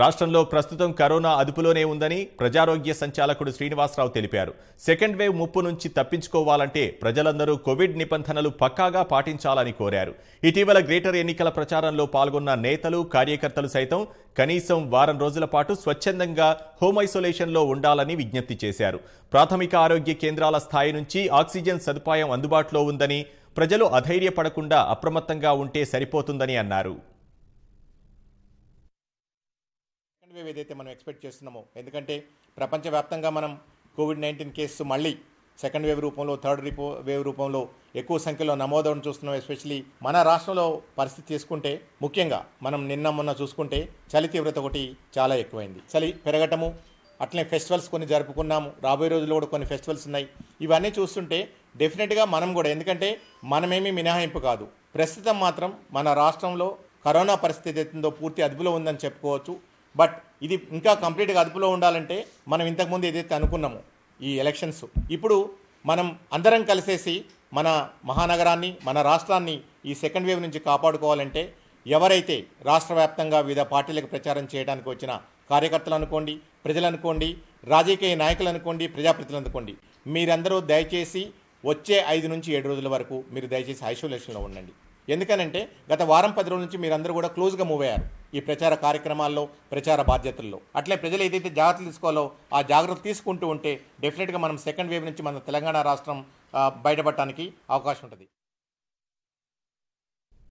రాష్ట్రంలో ప్రస్తుతం కరోనా అదుపులోనే ఉందని ప్రజారోగ్య సంచాలకుడు శ్రీనివాసరావు తెలిపారు సెకండ్ వేవ్ ముప్పు నుంచి తప్పించుకోవాలంటే ప్రజలందరూ కోవిడ్ నిబంధనలు పక్కాగా పాటించాలని కోరారు ఇటీవల గ్రేటర్ ఎన్నికల ప్రచారంలో పాల్గొన్న నేతలు కార్యకర్తలు సైతం కనీసం వారం రోజుల పాటు స్వచ్ఛందంగా హోమ్ ఐసోలేషన్లో ఉండాలని విజ్ఞప్తి చేశారు ప్రాథమిక ఆరోగ్య కేంద్రాల స్థాయి నుంచి ఆక్సిజన్ సదుపాయం అందుబాటులో ఉందని ప్రజలు అధైర్యపడకుండా అప్రమత్తంగా ఉంటే సరిపోతుందని అన్నారు తాత్కాలికంగా ఏదైతే మనం ఎక్స్పెక్ట్ చేస్తున్నామో ఎందుకంటే ప్రపంచవ్యాప్తంగా మనం కోవిడ్ నైన్టీన్ కేసు మళ్ళీ సెకండ్ వేవ్ రూపంలో థర్డ్ రిపో వేవ్ రూపంలో ఎక్కువ సంఖ్యలో నమోదవడం చూస్తున్నాం ఎస్పెషలీ మన రాష్ట్రంలో పరిస్థితి తీసుకుంటే ముఖ్యంగా మనం నిన్న మొన్న చూసుకుంటే చలి తీవ్రత ఒకటి చాలా ఎక్కువైంది చలి పెరగటము అట్లనే ఫెస్టివల్స్ కొన్ని జరుపుకున్నాము రాబోయే రోజుల్లో కూడా కొన్ని ఫెస్టివల్స్ ఉన్నాయి ఇవన్నీ చూస్తుంటే డెఫినెట్గా మనం కూడా ఎందుకంటే మనమేమీ మినహాయింపు కాదు ప్రస్తుతం మాత్రం మన రాష్ట్రంలో కరోనా పరిస్థితి ఏదైతుందో పూర్తి అదుపులో ఉందని చెప్పుకోవచ్చు బట్ ఇది ఇంకా కంప్లీట్గా అదుపులో ఉండాలంటే మనం ఇంతకుముందు ఏదైతే అనుకున్నామో ఈ ఎలక్షన్స్ ఇప్పుడు మనం అందరం కలిసేసి మన మహానగరాన్ని మన రాష్ట్రాన్ని ఈ సెకండ్ వేవ్ నుంచి కాపాడుకోవాలంటే ఎవరైతే రాష్ట్ర వ్యాప్తంగా వివిధ పార్టీలకు ప్రచారం చేయడానికి వచ్చిన కార్యకర్తలు అనుకోండి ప్రజలు అనుకోండి రాజకీయ నాయకులు అనుకోండి ప్రజాప్రతినిధులు అనుకోండి మీరందరూ దయచేసి వచ్చే ఐదు నుంచి ఏడు రోజుల వరకు మీరు దయచేసి ఐసోలేషన్లో ఉండండి ఎందుకనంటే గత వారం పది రోజుల నుంచి మీరందరూ కూడా క్లోజ్గా మూవ్ అయ్యారు ఈ ప్రచార కార్యక్రమాల్లో ప్రచార బాధ్యతల్లో అట్లే ప్రజలు ఏదైతే జాగ్రత్తలు తీసుకోవాలో ఆ జాగ్రత్తలు తీసుకుంటూ ఉంటే డెఫినెట్గా మనం సెకండ్ వేవ్ నుంచి మన తెలంగాణ రాష్ట్రం బయటపడటానికి అవకాశం ఉంటుంది